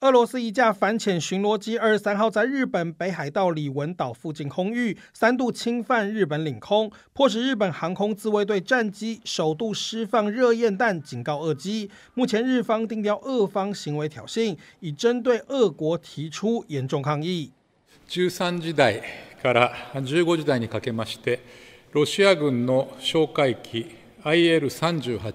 俄罗斯一架反潜巡逻机二十三号在日本北海道里文岛附近空域三度侵犯日本领空，迫使日本航空自卫队战机首度释放热焰弹警告俄机。目前日方定调俄方行为挑衅，以针对俄国提出严重抗议。十三時代から十五時代にかけまして、ロシア軍の哨戒機 IL 三十八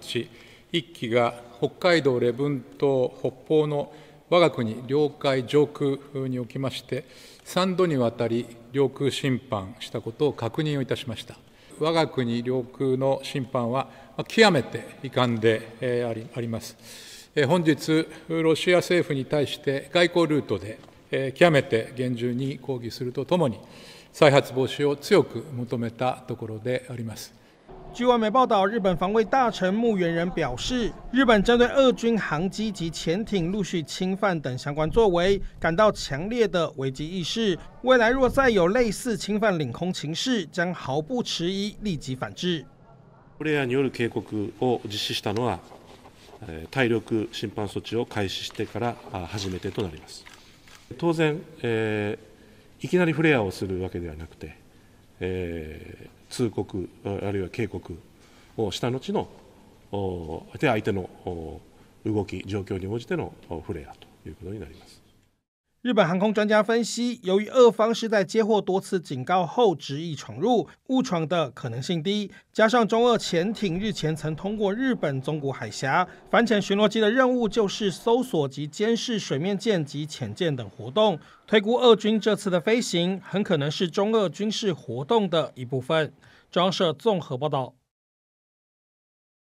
一機が北海道レブン島北方の我が国領海上空におきまして3度にわたり領空侵犯したことを確認をいたしました我が国領空の侵犯は極めて遺憾であります本日ロシア政府に対して外交ルートで極めて厳重に抗議するとともに再発防止を強く求めたところであります据外媒报道，日本防卫大臣木原人表示，日本针对俄军航机及潜艇陆续侵犯等相关作为，感到强烈的危机意识。未来若再有类似侵犯领空情势，将毫不迟疑立即反制。このよう警告を実施したのは、対力審判措置を開始してから初めてとなります。当然、いきなりフレアをするわけではなくて。えー、通告あるいは警告をした後ので相手の動き状況に応じてのフレアということになります。日本航空专家分析，由于俄方是在接获多次警告后执意闯入，误闯的可能性低。加上中俄潜艇日前曾通过日本宗谷海峡，反潜巡逻机的任务就是搜索及监视水面舰及潜舰等活动。推估俄军这次的飞行很可能是中俄军事活动的一部分。央社综合报道。